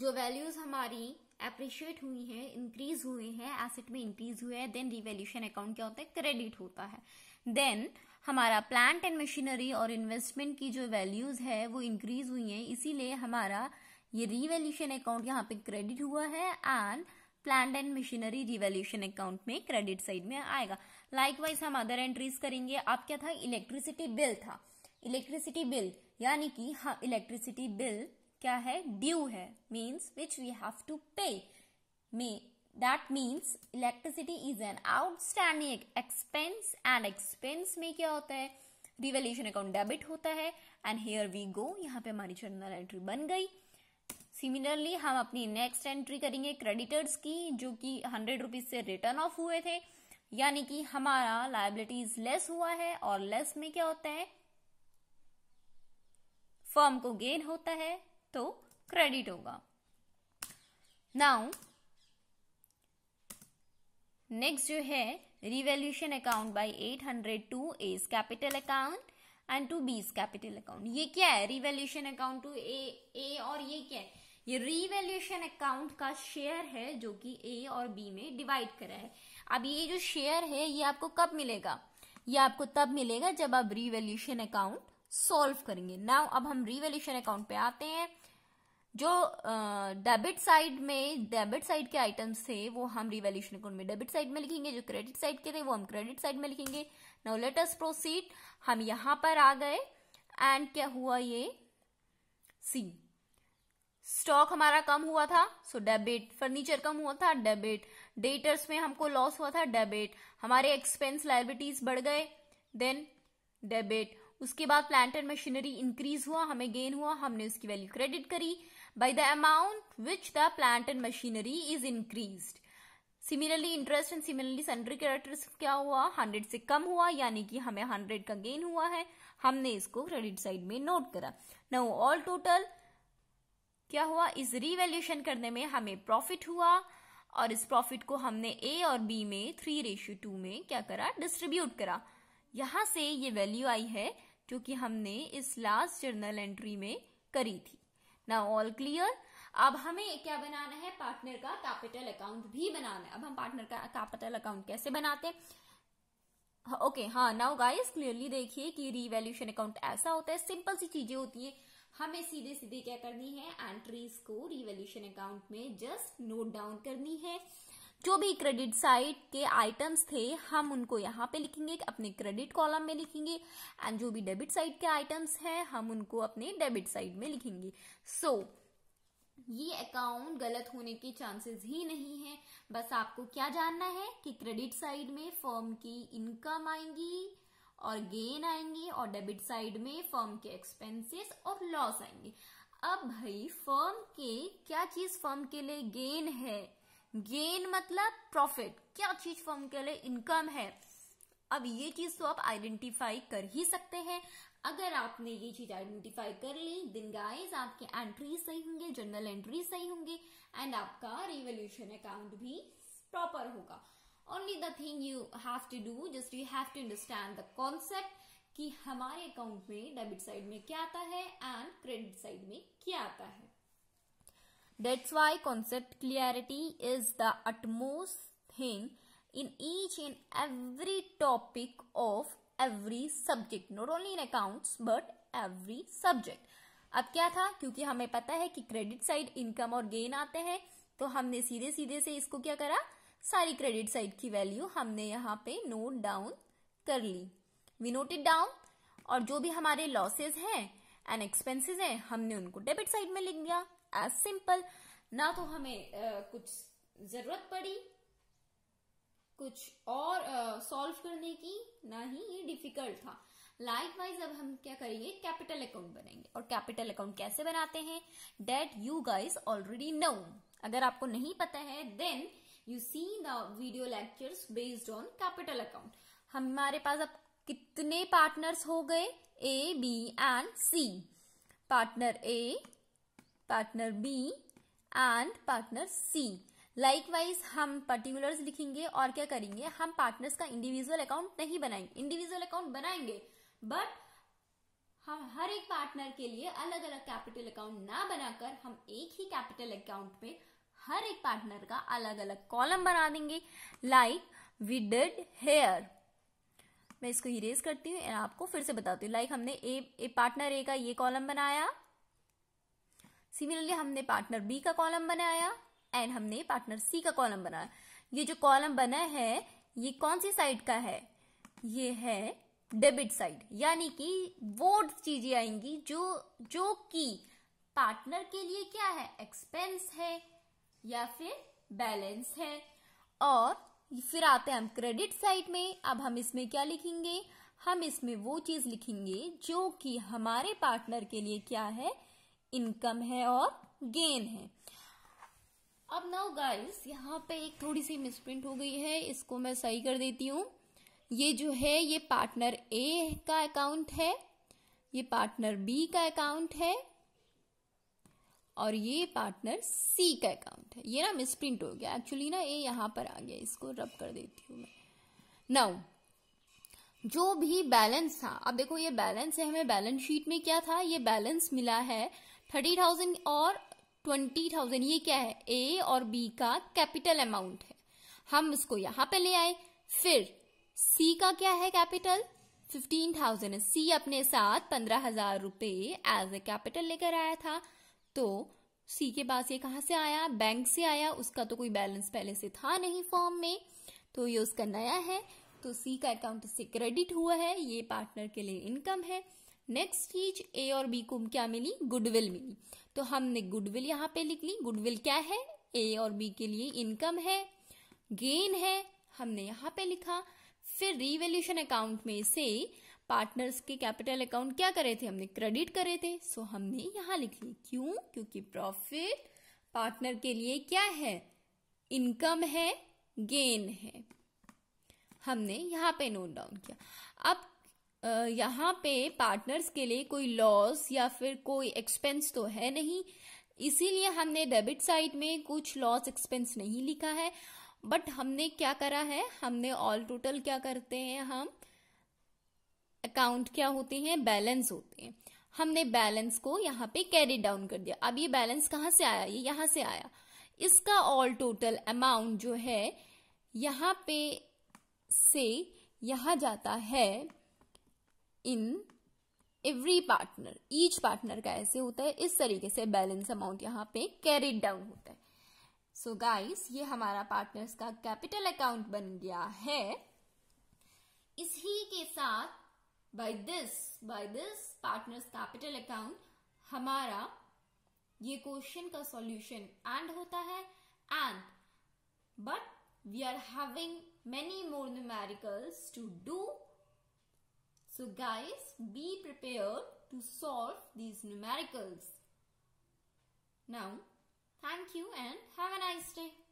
जो वैल्यूज हमारी एप्रिशिएट हुई हैं इंक्रीज हुए हैं एसेट में इंक्रीज हुए हैं देन रिवेल्यूशन अकाउंट क्या होता है क्रेडिट होता है देन हमारा प्लांट एंड मशीनरी और इन्वेस्टमेंट की जो वैल्यूज है वो इंक्रीज हुई है इसीलिए हमारा ये रिवेल्यूशन अकाउंट यहाँ पे क्रेडिट हुआ है and plant and machinery revaluation account में क्रेडिट साइड में आएगा लाइकवाइज हम अदर एंट्रीज करेंगे आप क्या था इलेक्ट्रिसिटी बिल था इलेक्ट्रिसिटी बिल यानी कि इलेक्ट्रिसिटी हाँ, बिल क्या है ड्यू है means which we have to pay may that means electricity is an outstanding expense and expense में क्या होता है रिवेल्यूशन अकाउंट डेबिट होता है एंड हेयर वी गो यहाँ पे हमारी जर्नल एंट्री बन गई सिमिलरली हम अपनी नेक्स्ट एंट्री करेंगे क्रेडिटर्स की जो कि हंड्रेड रुपीज से रिटर्न ऑफ हुए थे यानी कि हमारा लाइबिलिटीज लेस हुआ है और लेस में क्या होता है फर्म को गेन होता है तो क्रेडिट होगा नाउ नेक्स्ट जो है revaluation account by 800 to A's capital account and to B's capital account ये क्या है revaluation account to A A और ये क्या है ये रिवेल्यूशन अकाउंट का शेयर है जो कि ए और बी में डिवाइड करा है अब ये जो शेयर है ये आपको कब मिलेगा ये आपको तब मिलेगा जब आप रिवेल्यूशन अकाउंट सॉल्व करेंगे नाउ अब हम रिवेल्यूशन अकाउंट पे आते हैं जो डेबिट साइड में डेबिट साइड के आइटम्स थे वो हम रिवेल्यूशन अकाउंट में डेबिट साइड में लिखेंगे जो क्रेडिट साइड के थे वो हम क्रेडिट साइड में लिखेंगे नाउ लेट अस प्रोसीड हम यहां पर आ गए एंड क्या हुआ ये सी स्टॉक हमारा कम हुआ था सो डेबिट फर्नीचर कम हुआ था डेबिट डेटर्स में हमको लॉस हुआ था डेबिट हमारे एक्सपेंस लाइबिलिटीज बढ़ गए देन डेबिट उसके बाद प्लांट एंड मशीनरी इंक्रीज हुआ हमें गेन हुआ हमने उसकी वैल्यू क्रेडिट करी by the amount which the plant and machinery is increased. Similarly interest and similarly sundry creditors क्या हुआ हंड्रेड से कम हुआ यानी कि हमें हंड्रेड का गेन हुआ है हमने इसको क्रेडिट साइड में नोट करा नो ऑल टोटल क्या हुआ इस रिवेल्यूशन करने में हमें प्रॉफिट हुआ और इस प्रॉफिट को हमने ए और बी में थ्री रेशियो टू में क्या करा डिस्ट्रीब्यूट करा यहां से ये वैल्यू आई है जो कि हमने इस लास्ट जर्नल एंट्री में करी थी ना ऑल क्लियर अब हमें क्या बनाना है पार्टनर का कैपिटल अकाउंट भी बनाना है अब हम पार्टनर का कैपिटल अकाउंट कैसे बनाते हैं ओके हाँ नाउ गाइस क्लियरली देखिए कि रिवेल्यूशन अकाउंट ऐसा होता है सिंपल सी चीजें होती है हमें सीधे सीधे क्या करनी है एंट्रीज को रिवेल्यूशन अकाउंट में जस्ट नोट डाउन करनी है जो भी क्रेडिट साइड के आइटम्स थे हम उनको यहाँ पे लिखेंगे अपने क्रेडिट कॉलम में लिखेंगे एंड जो भी डेबिट साइड के आइटम्स हैं हम उनको अपने डेबिट साइड में लिखेंगे सो so, ये अकाउंट गलत होने के चांसेस ही नहीं है बस आपको क्या जानना है कि क्रेडिट साइड में फर्म की इनकम आएंगी और गेन आएंगे और डेबिट साइड में फर्म के एक्सपेंसेस और लॉस आएंगे अब भाई फर्म के क्या चीज फर्म के लिए गेन है गेन मतलब प्रॉफिट क्या चीज फर्म के लिए इनकम है अब ये चीज तो आप आइडेंटिफाई कर ही सकते हैं अगर आपने ये चीज आइडेंटिफाई कर ली दिन गाइज आपके एंट्री सही होंगे जनरल एंट्री सही होंगे एंड आपका रिवोल्यूशन अकाउंट भी प्रॉपर होगा only the thing you have to do just you have to understand the concept कि हमारे अकाउंट में डेबिट साइड में क्या आता है एंड क्रेडिट साइड में क्या आता है That's why concept clarity is the utmost thing in each and every topic of every subject. Not only in accounts but every subject. अब क्या था क्योंकि हमें पता है कि क्रेडिट साइड इनकम और गेन आते हैं तो हमने सीधे सीधे से इसको क्या करा सारी क्रेडिट साइड की वैल्यू हमने यहाँ पे नोट डाउन कर ली वी नोट इट डाउन और जो भी हमारे लॉसेज हैं एंड एक्सपेंसेस हैं हमने उनको डेबिट साइड में लिख दिया एज सिंपल ना तो हमें आ, कुछ जरूरत पड़ी कुछ और सॉल्व करने की ना ही ये डिफिकल्ट था लाइक वाइज अब हम क्या करेंगे कैपिटल अकाउंट बनाएंगे और कैपिटल अकाउंट कैसे बनाते हैं that you guys already know अगर आपको नहीं पता है then you see the video lectures based on capital account हमारे पास अब कितने पार्टनर्स हो गए A B and C partner A partner B and partner C likewise हम पर्टिकुलर्स लिखेंगे और क्या करेंगे हम पार्टनर्स का इंडिविजुअल अकाउंट नहीं बनाएंगे इंडिविजुअल अकाउंट बनाएंगे बट हम हर एक पार्टनर के लिए अलग अलग कैपिटल अकाउंट ना बनाकर हम एक ही कैपिटल अकाउंट में हर एक पार्टनर का अलग अलग कॉलम बना देंगे लाइक वी डिड हेयर मैं इसको इरेज करती हूँ आपको फिर से बताती हूँ लाइक like हमने ए ए पार्टनर ए का ये कॉलम बनाया सिमिलरली हमने पार्टनर बी का कॉलम बनाया एंड हमने पार्टनर सी का कॉलम बनाया ये जो कॉलम बना है ये कौन सी साइड का है ये है डेबिट साइड यानी कि वो चीजें आएंगी जो जो कि पार्टनर के लिए क्या है एक्सपेंस है या फिर बैलेंस है और फिर आते हैं हम क्रेडिट साइड में अब हम इसमें क्या लिखेंगे हम इसमें वो चीज लिखेंगे जो कि हमारे पार्टनर के लिए क्या है इनकम है और गेन है अब नाउ गाइस यहाँ पे एक थोड़ी सी मिसप्रिंट हो गई है इसको मैं सही कर देती हूँ ये जो है ये पार्टनर ए का अकाउंट है ये पार्टनर बी का अकाउंट है और ये पार्टनर सी का अकाउंट है ये ना मिसप्रिंट हो गया एक्चुअली ना ये यहाँ पर आ गया इसको रब कर देती हूँ मैं नाउ जो भी बैलेंस था अब देखो ये बैलेंस है हमें बैलेंस शीट में क्या था ये बैलेंस मिला है थर्टी थाउजेंड और ट्वेंटी थाउजेंड ये क्या है ए और बी का कैपिटल अमाउंट है हम इसको यहां पे ले आए फिर सी का क्या है कैपिटल फिफ्टीन थाउजेंड सी अपने साथ पंद्रह हजार रुपए एज ए कैपिटल लेकर आया था तो सी के पास ये कहां से आया बैंक से आया उसका तो कोई बैलेंस पहले से था नहीं फॉर्म में तो ये उसका नया है तो सी का अकाउंट इससे क्रेडिट हुआ है ये पार्टनर के लिए इनकम है नेक्स्ट चीज ए और बी को क्या मिली गुडविल मिली तो हमने गुडविल यहाँ पे लिख ली गुडविल क्या है ए और बी के लिए इनकम है गेन है हमने यहाँ पे लिखा फिर रिवेल्यूशन अकाउंट में से पार्टनर्स के कैपिटल अकाउंट क्या करे थे हमने क्रेडिट करे थे सो हमने यहाँ लिख ली क्यों क्योंकि प्रॉफिट पार्टनर के लिए क्या है इनकम है गेन है हमने यहाँ पे नोट डाउन किया अब यहाँ पे पार्टनर्स के लिए कोई लॉस या फिर कोई एक्सपेंस तो है नहीं इसीलिए हमने डेबिट साइड में कुछ लॉस एक्सपेंस नहीं लिखा है बट हमने क्या करा है हमने ऑल टोटल क्या करते हैं हम अकाउंट क्या होते हैं बैलेंस होते हैं हमने बैलेंस को यहाँ पे कैरी डाउन कर दिया अब ये बैलेंस कहाँ से आया ये यहाँ से आया इसका ऑल टोटल अमाउंट जो है यहाँ पे से यहाँ जाता है in every partner each partner का ऐसे होता है इस तरीके से बैलेंस अमाउंट यहाँ पे कैरिड डाउन होता है सो so गाइस ये हमारा पार्टनर्स का कैपिटल अकाउंट बन गया है इसी के साथ by this by this partners capital account हमारा ये क्वेश्चन का सॉल्यूशन एंड होता है and but we are having many more numericals to do So guys, be prepared to solve these numericals. Now, thank you and have a nice day.